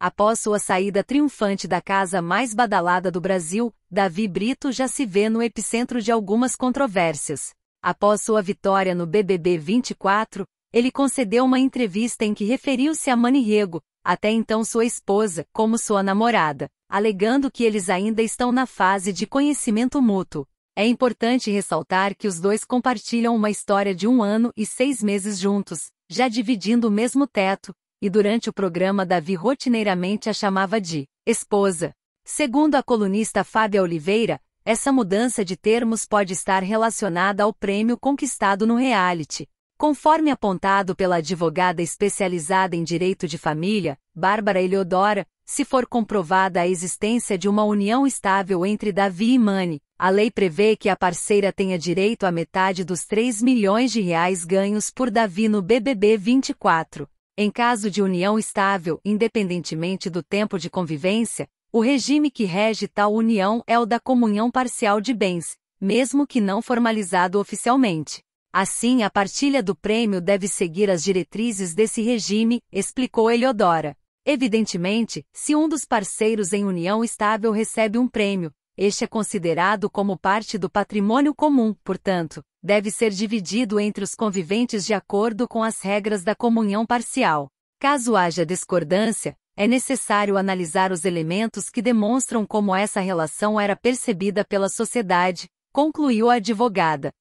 Após sua saída triunfante da casa mais badalada do Brasil, Davi Brito já se vê no epicentro de algumas controvérsias. Após sua vitória no BBB 24, ele concedeu uma entrevista em que referiu-se a Rego, até então sua esposa, como sua namorada, alegando que eles ainda estão na fase de conhecimento mútuo. É importante ressaltar que os dois compartilham uma história de um ano e seis meses juntos, já dividindo o mesmo teto, e durante o programa Davi rotineiramente a chamava de esposa. Segundo a colunista Fábia Oliveira, essa mudança de termos pode estar relacionada ao prêmio conquistado no reality. Conforme apontado pela advogada especializada em direito de família, Bárbara Eliodora, se for comprovada a existência de uma união estável entre Davi e Mani, a lei prevê que a parceira tenha direito à metade dos 3 milhões de reais ganhos por Davi no BBB 24. Em caso de união estável, independentemente do tempo de convivência, o regime que rege tal união é o da comunhão parcial de bens, mesmo que não formalizado oficialmente. Assim, a partilha do prêmio deve seguir as diretrizes desse regime, explicou Eliodora. Evidentemente, se um dos parceiros em união estável recebe um prêmio, este é considerado como parte do patrimônio comum, portanto, deve ser dividido entre os conviventes de acordo com as regras da comunhão parcial. Caso haja discordância, é necessário analisar os elementos que demonstram como essa relação era percebida pela sociedade, concluiu a advogada.